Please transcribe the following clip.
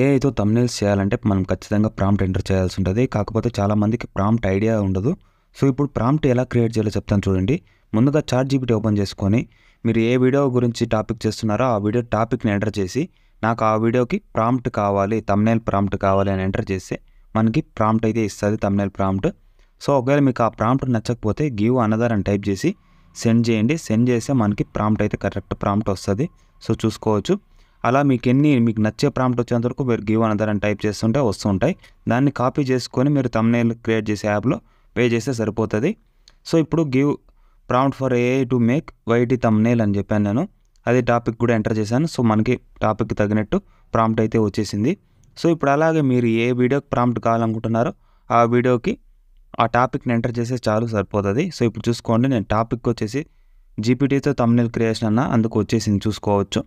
ఏఐతో thumbnails చేయాలంటే మనం ఖచ్చితంగా ప్రాంప్ట్ ఎంటర్ చేయాల్సి ఉంటుంది కాకపోతే చాలామందికి ప్రాంప్ట్ ఐడియా ఉండదు సో ఇప్పుడు ప్రాంప్ట్ ఎలా క్రియేట్ చేయాలో చెప్తాను చూడండి ముందుగా చార్ట్ జీబీటీ ఓపెన్ చేసుకొని మీరు ఏ వీడియో గురించి టాపిక్ చేస్తున్నారో ఆ వీడియో టాపిక్ని ఎంటర్ చేసి నాకు ఆ వీడియోకి ప్రాంప్ట్ కావాలి తమ్నేల్ ప్రాంప్ట్ కావాలి అని ఎంటర్ చేస్తే మనకి ప్రాంప్ట్ అయితే ఇస్తుంది తమ్నేల్ ప్రాంప్ట్ సో ఒకవేళ మీకు ఆ ప్రాంప్ట్ నచ్చకపోతే గివ్ అనదర్ అని టైప్ చేసి సెండ్ చేయండి సెండ్ చేస్తే మనకి ప్రాంప్ట్ అయితే కరెక్ట్ ప్రాంప్ట్ వస్తుంది సో చూసుకోవచ్చు అలా మీకు ఎన్ని మీకు నచ్చే ప్రాంప్ట్ వచ్చేంత వరకు మీరు గివ్ అనదర్ అని టైప్ చేస్తుంటే వస్తుంటాయి దాన్ని కాపీ చేసుకొని మీరు తమ్నేల్ క్రియేట్ చేసే యాప్లో పే చేస్తే సరిపోతుంది సో ఇప్పుడు give prompt for AI to make YT thumbnail అని చెప్పాను నేను అదే టాపిక్ కూడా ఎంటర్ చేశాను సో మనకి టాపిక్ తగినట్టు ప్రాంప్ట్ అయితే వచ్చేసింది సో ఇప్పుడు అలాగే మీరు ఏ వీడియోకి ప్రాంప్ట్ కావాలనుకుంటున్నారో ఆ వీడియోకి ఆ టాపిక్ని ఎంటర్ చేస్తే చాలు సరిపోతుంది సో ఇప్పుడు చూసుకోండి నేను టాపిక్ వచ్చేసి జీపీటీతో తమ్నేల్ క్రియేషన్ అన్న అందుకు వచ్చేసింది చూసుకోవచ్చు